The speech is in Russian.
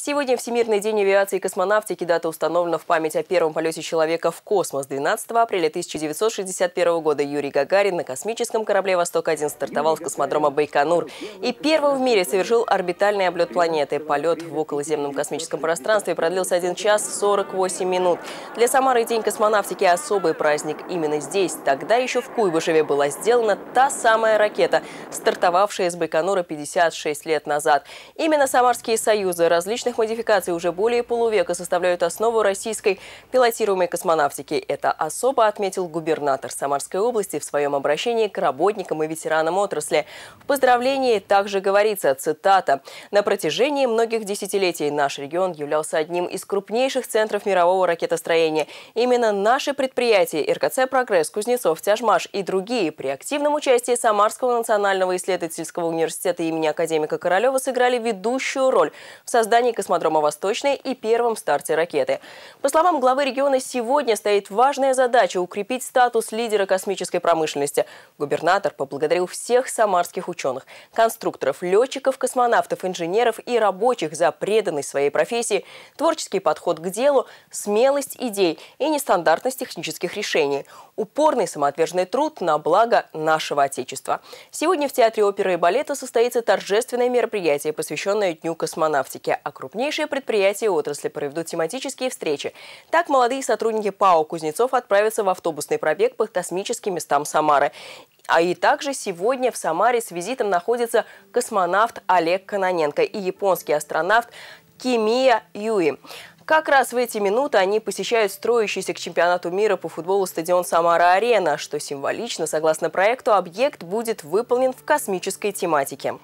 Сегодня Всемирный день авиации и космонавтики. Дата установлена в память о первом полете человека в космос 12 апреля 1961 года. Юрий Гагарин на космическом корабле «Восток-1» стартовал с космодрома Байконур и первым в мире совершил орбитальный облет планеты. Полет в околоземном космическом пространстве продлился 1 час 48 минут. Для Самары День космонавтики – особый праздник. Именно здесь, тогда еще в Куйбышеве, была сделана та самая ракета, стартовавшая из Байконура 56 лет назад. Именно самарские союзы различных генетичных модификаций уже более полувека составляют основу российской пилотируемой космонавтики. Это особо отметил губернатор Самарской области в своем обращении к работникам и ветеранам отрасли. В поздравлении также говорится, цитата, «На протяжении многих десятилетий наш регион являлся одним из крупнейших центров мирового ракетостроения. Именно наши предприятия РКЦ «Прогресс», «Кузнецов», «Тяжмаш» и другие при активном участии Самарского национального исследовательского университета имени академика Королева сыграли ведущую роль в создании космодрома «Восточный» и первом старте ракеты. По словам главы региона, сегодня стоит важная задача – укрепить статус лидера космической промышленности. Губернатор поблагодарил всех самарских ученых, конструкторов, летчиков, космонавтов, инженеров и рабочих за преданность своей профессии, творческий подход к делу, смелость идей и нестандартность технических решений, упорный самоотверженный труд на благо нашего Отечества. Сегодня в Театре оперы и балета состоится торжественное мероприятие, посвященное Дню космонавтики. Округ Крупнейшие предприятия и отрасли проведут тематические встречи. Так молодые сотрудники ПАО «Кузнецов» отправятся в автобусный пробег по космическим местам Самары. А и также сегодня в Самаре с визитом находится космонавт Олег Кононенко и японский астронавт Кимия Юи. Как раз в эти минуты они посещают строящийся к чемпионату мира по футболу стадион «Самара-Арена», что символично, согласно проекту, объект будет выполнен в космической тематике.